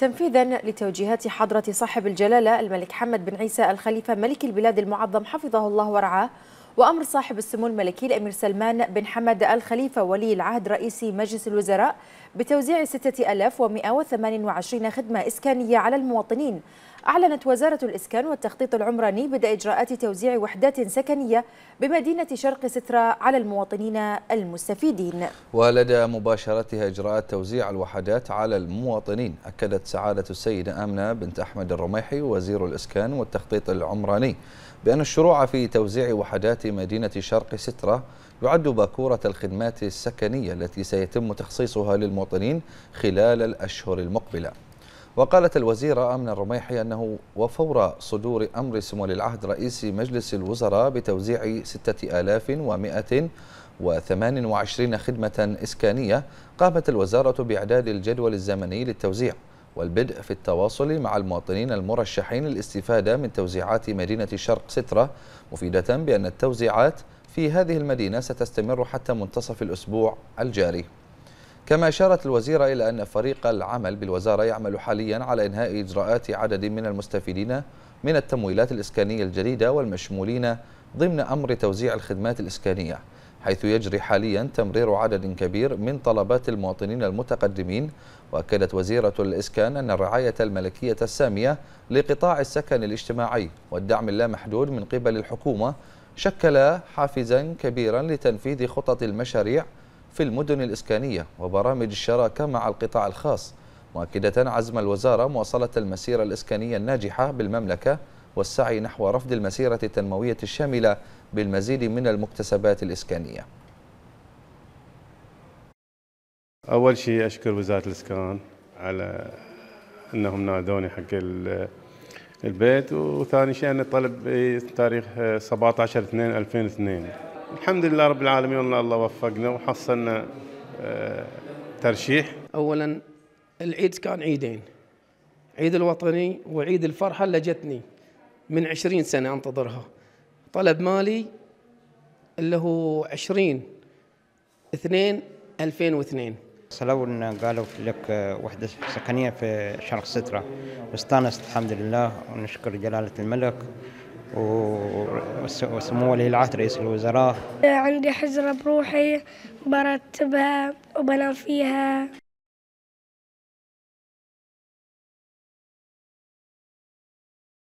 تنفيذا لتوجيهات حضرة صاحب الجلالة الملك حمد بن عيسى الخليفة ملك البلاد المعظم حفظه الله ورعاه وأمر صاحب السمو الملكي الأمير سلمان بن حمد الخليفة ولي العهد رئيس مجلس الوزراء بتوزيع 6128 خدمة إسكانية على المواطنين أعلنت وزارة الإسكان والتخطيط العمراني بدء إجراءات توزيع وحدات سكنية بمدينة شرق سترة على المواطنين المستفيدين ولدى مباشرتها إجراءات توزيع الوحدات على المواطنين أكدت سعادة السيدة آمنة بنت أحمد الرميحي وزير الإسكان والتخطيط العمراني بأن الشروع في توزيع وحدات مدينة شرق سترة يعد باكورة الخدمات السكنية التي سيتم تخصيصها للمواطنين خلال الأشهر المقبلة وقالت الوزيرة أمنة الرميحي أنه وفور صدور أمر سمو العهد رئيس مجلس الوزراء بتوزيع 6128 خدمة إسكانية قامت الوزارة بإعداد الجدول الزمني للتوزيع والبدء في التواصل مع المواطنين المرشحين للاستفادة من توزيعات مدينة شرق سترة مفيدة بأن التوزيعات في هذه المدينة ستستمر حتى منتصف الأسبوع الجاري كما أشارت الوزيرة إلى أن فريق العمل بالوزارة يعمل حاليا على إنهاء إجراءات عدد من المستفيدين من التمويلات الإسكانية الجديدة والمشمولين ضمن أمر توزيع الخدمات الإسكانية حيث يجري حاليا تمرير عدد كبير من طلبات المواطنين المتقدمين وأكدت وزيرة الإسكان أن الرعاية الملكية السامية لقطاع السكن الاجتماعي والدعم اللامحدود من قبل الحكومة شكل حافزا كبيرا لتنفيذ خطط المشاريع في المدن الإسكانية وبرامج الشراكة مع القطاع الخاص مؤكدة عزم الوزارة مواصلة المسيرة الإسكانية الناجحة بالمملكة والسعي نحو رفض المسيرة التنموية الشاملة بالمزيد من المكتسبات الإسكانية أول شيء أشكر وزارة الإسكان على أنهم نادوني حق البيت وثاني شيء أن طلب إيه، تاريخ 17 2 2002 الحمد لله رب العالمين والله الله وفقنا وحصلنا آه، ترشيح اولا العيد كان عيدين عيد الوطني وعيد الفرحه اللي جتني من 20 سنه انتظرها طلب مالي اللي هو 20 2 2002 صلوا لنا قالوا لك آه، وحدة سكنية في شرق سترة استانست الحمد لله ونشكر جلالة الملك وسمو ولي العهد رئيس الوزراء عندي حجرة بروحي برتبها وبنام فيها